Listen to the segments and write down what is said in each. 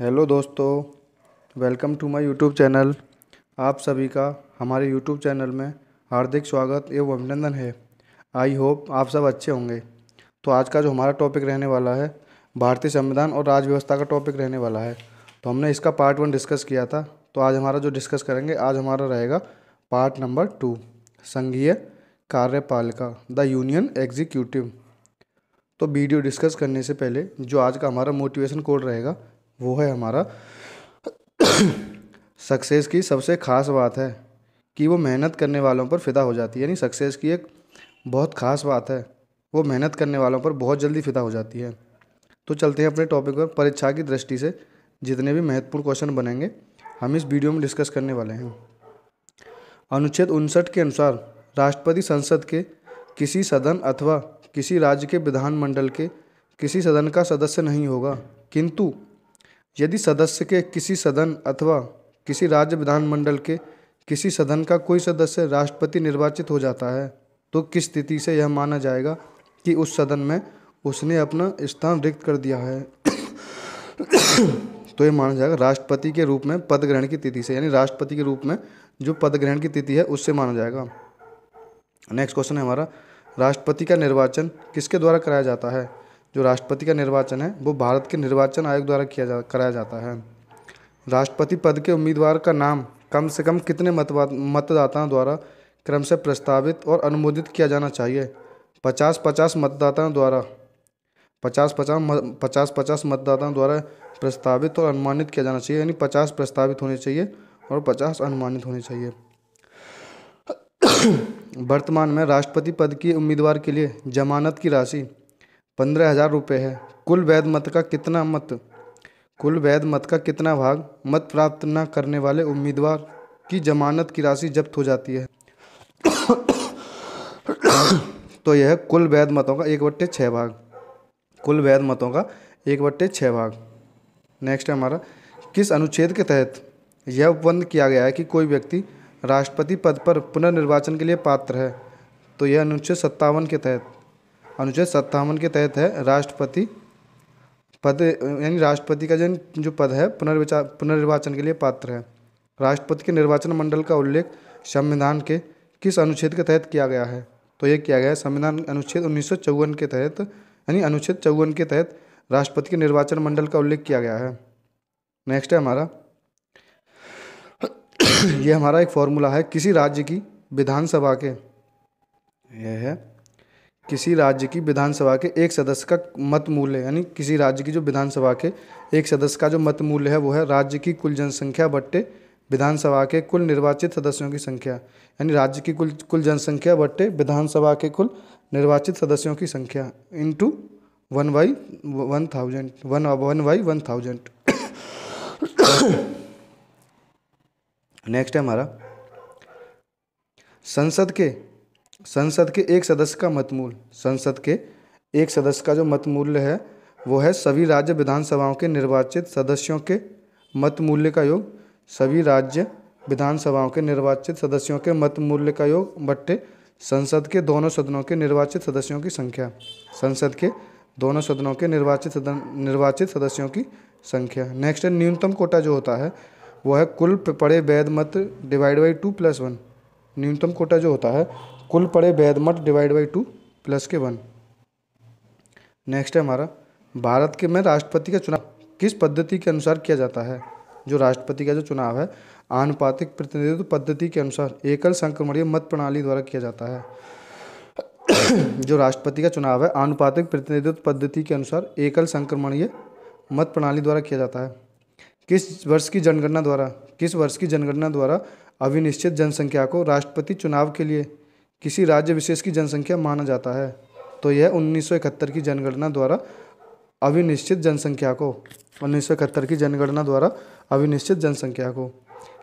hello दोस्तों welcome to my YouTube channel आप सभी का हमारे यूट्यूब चैनल में हार्दिक स्वागत एवं अभिनंदन है आई होप आप सब अच्छे होंगे तो आज का जो हमारा टॉपिक रहने वाला है भारतीय संविधान और राज व्यवस्था का टॉपिक रहने वाला है तो हमने इसका पार्ट वन डिस्कस किया था तो आज हमारा जो डिस्कस करेंगे आज हमारा रहेगा पार्ट नंबर टू संघीय कार्यपालिका द यूनियन एग्जीक्यूटिव तो वीडियो डिस्कस करने से पहले जो आज का हमारा मोटिवेशन कोड रहेगा वो है हमारा सक्सेस की सबसे ख़ास बात है कि वो मेहनत करने वालों पर फिदा हो जाती है यानी सक्सेस की एक बहुत ख़ास बात है वो मेहनत करने वालों पर बहुत जल्दी फिदा हो जाती है तो चलते हैं अपने टॉपिक पर परीक्षा की दृष्टि से जितने भी महत्वपूर्ण क्वेश्चन बनेंगे हम इस वीडियो में डिस्कस करने वाले हैं अनुच्छेद उनसठ के अनुसार राष्ट्रपति संसद के किसी सदन अथवा किसी राज्य के विधानमंडल के किसी सदन का सदस्य नहीं होगा किंतु यदि सदस्य के किसी सदन अथवा किसी राज्य विधानमंडल के किसी सदन का कोई सदस्य राष्ट्रपति निर्वाचित हो जाता है तो किस स्थिति से यह माना जाएगा कि उस सदन में उसने अपना स्थान रिक्त कर दिया है तो यह माना जाएगा राष्ट्रपति के रूप में पद ग्रहण की तिथि से यानी राष्ट्रपति के रूप में जो पद ग्रहण की तिथि है उससे माना जाएगा नेक्स्ट क्वेश्चन है हमारा राष्ट्रपति का निर्वाचन किसके द्वारा कराया जाता है जो राष्ट्रपति का निर्वाचन है वो भारत के निर्वाचन आयोग द्वारा किया जा कराया जाता है राष्ट्रपति पद के उम्मीदवार का नाम कम से कम कितने मतदाताओं द्वारा क्रम से प्रस्तावित और अनुमोदित किया जाना चाहिए पचास पचास मतदाताओं द्वारा पचास पचास पचास पचास मतदाताओं द्वारा प्रस्तावित और अनुमानित किया जाना चाहिए यानी पचास प्रस्तावित होने चाहिए और पचास अनुमानित होने चाहिए वर्तमान में राष्ट्रपति पद के उम्मीदवार के लिए जमानत की राशि पंद्रह हजार रुपये है कुल वैध मत का कितना मत कुल वैध मत का कितना भाग मत प्राप्त न करने वाले उम्मीदवार की जमानत की राशि जब्त हो जाती है तो यह कुल वैध मतों का एक बट्टे छः भाग कुल वैध मतों का एक बट्टे छः भाग नेक्स्ट है हमारा किस अनुच्छेद के तहत यह उपबंध किया गया है कि कोई व्यक्ति राष्ट्रपति पद पर पुनर्निर्वाचन के लिए पात्र है तो यह अनुच्छेद सत्तावन के तहत अनुच्छेद सत्तावन के तहत है राष्ट्रपति पद यानी राष्ट्रपति का जन जो पद है पुनर्विचार पुनर्निर्वाचन के लिए पात्र है राष्ट्रपति के निर्वाचन मंडल का उल्लेख संविधान के किस अनुच्छेद के तहत किया गया है तो यह किया गया है संविधान अनुच्छेद उन्नीस के तहत यानी अनुच्छेद चौवन के तहत राष्ट्रपति के निर्वाचन मंडल का उल्लेख किया गया है नेक्स्ट है हमारा ये हमारा एक फॉर्मूला है किसी राज्य की विधानसभा के यह है किसी राज्य की विधानसभा के एक सदस्य का मत मूल्य यानी किसी राज्य की जो विधानसभा के एक सदस्य का जो मत मूल्य है वो है राज्य की कुल जनसंख्या बट्टे विधानसभा के कुल निर्वाचित सदस्यों की संख्या यानी राज्य की कुल कुल जनसंख्या बट्टे विधानसभा के कुल निर्वाचित सदस्यों की संख्या into one by one thousand one one by one thousand next है हमारा संसद के संसद के एक सदस्य का मतमूल संसद के एक सदस्य का जो मत मूल्य है वो है सभी राज्य विधानसभाओं के निर्वाचित सदस्यों के मत मूल्य का योग सभी राज्य विधानसभाओं के निर्वाचित सदस्यों के मत मूल्य का योग बट्टे संसद के दोनों सदनों के निर्वाचित सदस्यों की संख्या संसद के दोनों सदनों के निर्वाचित सदन निर्वाचित सदस्यों की संख्या नेक्स्ट है न्यूनतम कोटा जो होता है वो है कुल पड़े वैध मत divide by two plus one न्यूनतम कोटा जो होता है कुल पड़े भेद डिवाइड बाई टू प्लस के वन नेक्स्ट है हमारा भारत के में राष्ट्रपति का चुनाव किस पद्धति के अनुसार किया जाता है जो राष्ट्रपति का जो चुनाव है आनुपातिक प्रतिनिधित्व पद्धति के अनुसार एकल संक्रमणीय मत प्रणाली द्वारा किया जाता है जो राष्ट्रपति का चुनाव है आनुपातिक प्रतिनिधित्व पद्धति के अनुसार एकल संक्रमणीय मत प्रणाली द्वारा किया जाता है किस वर्ष की जनगणना द्वारा किस वर्ष की जनगणना द्वारा अविनिश्चित जनसंख्या को राष्ट्रपति चुनाव के लिए किसी राज्य विशेष की जनसंख्या माना जाता है तो यह उन्नीस की जनगणना द्वारा अविनिश्चित जनसंख्या को उन्नीस की जनगणना द्वारा अविनिश्चित जनसंख्या को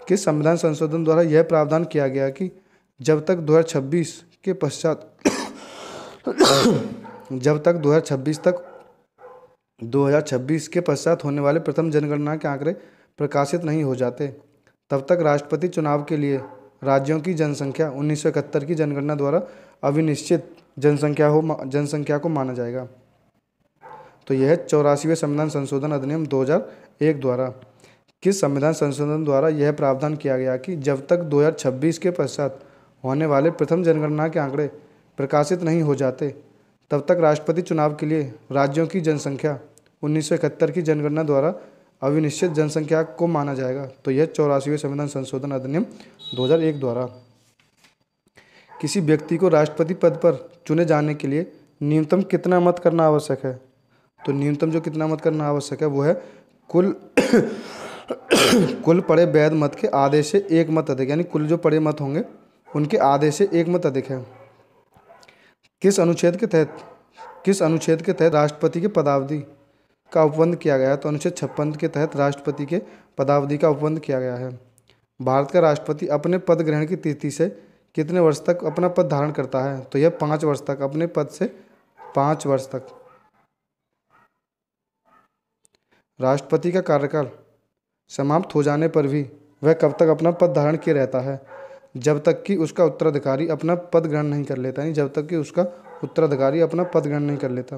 किस संविधान संशोधन द्वारा यह प्रावधान किया गया कि जब तक दो के पश्चात जब तक 2026 तक 2026 के पश्चात होने वाले प्रथम जनगणना के आंकड़े प्रकाशित नहीं हो जाते तब तक राष्ट्रपति चुनाव के लिए राज्यों की जनसंख्या उन्नीस की जनगणना द्वारा अविनिश्चित जनसंख्या हो जनसंख्या को माना जाएगा तो यह चौरासीवें संविधान संशोधन अधिनियम 2001 द्वारा किस संविधान संशोधन द्वारा यह प्रावधान किया गया कि जब तक 2026 के पश्चात होने वाले प्रथम जनगणना के आंकड़े प्रकाशित नहीं हो जाते तब तक राष्ट्रपति चुनाव के लिए राज्यों की जनसंख्या उन्नीस की जनगणना द्वारा अविनिश्चित जनसंख्या को माना जाएगा तो यह चौरासीवें संविधान संशोधन अधिनियम 2001 द्वारा किसी व्यक्ति को राष्ट्रपति पद पर चुने जाने के लिए न्यूनतम कितना मत करना आवश्यक है तो न्यूनतम जो कितना मत करना आवश्यक है वो है कुल कुल पड़े वैध मत के आधे से एक मत अधिक यानी कुल जो पड़े मत होंगे उनके आधे से एक मत अधिक है किस अनुच्छेद के तहत किस अनुच्छेद के तहत राष्ट्रपति की पदावधि का उपबंध किया गया तो अनुच्छेद छप्पन के तहत राष्ट्रपति के पदावधि का उपबंध किया गया है भारत का राष्ट्रपति अपने पद ग्रहण की तिथि से कितने वर्ष तक अपना पद धारण करता है तो यह पाँच वर्ष तक अपने पद से पाँच वर्ष तक राष्ट्रपति का कार्यकाल समाप्त हो जाने पर भी वह कब तक अपना पद धारण किए रहता है जब तक कि उसका उत्तराधिकारी अपना पद ग्रहण नहीं कर लेता यानी जब तक कि उसका उत्तराधिकारी अपना पद ग्रहण नहीं कर लेता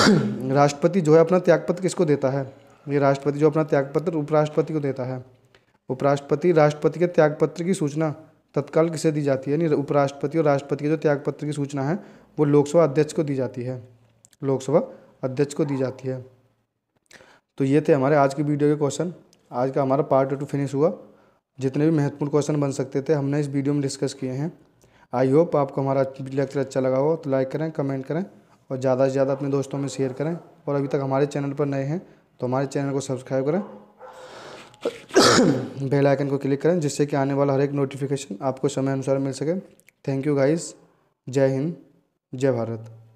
राष्ट्रपति जो है अपना त्यागपत्र किसको देता है ये राष्ट्रपति जो अपना त्यागपत्र उपराष्ट्रपति को देता है उपराष्ट्रपति राष्ट्रपति के त्यागपत्र की सूचना तत्काल किसे दी जाती है यानी उपराष्ट्रपति और राष्ट्रपति के जो त्यागपत्र की सूचना है वो लोकसभा अध्यक्ष को दी जाती है लोकसभा अध्यक्ष को दी जाती है तो ये थे हमारे आज की वीडियो के क्वेश्चन आज का हमारा पार्ट टू फिनिश हुआ जितने भी महत्वपूर्ण क्वेश्चन बन सकते थे हमने इस वीडियो में डिस्कस किए हैं आई होप आपको हमारा लेक्चर अच्छा लगा हो तो लाइक करें कमेंट करें और ज़्यादा से ज़्यादा अपने दोस्तों में शेयर करें और अभी तक हमारे चैनल पर नए हैं तो हमारे चैनल को सब्सक्राइब करें बेल आइकन को क्लिक करें जिससे कि आने वाला हर एक नोटिफिकेशन आपको समय अनुसार मिल सके थैंक यू गाइस जय हिंद जय भारत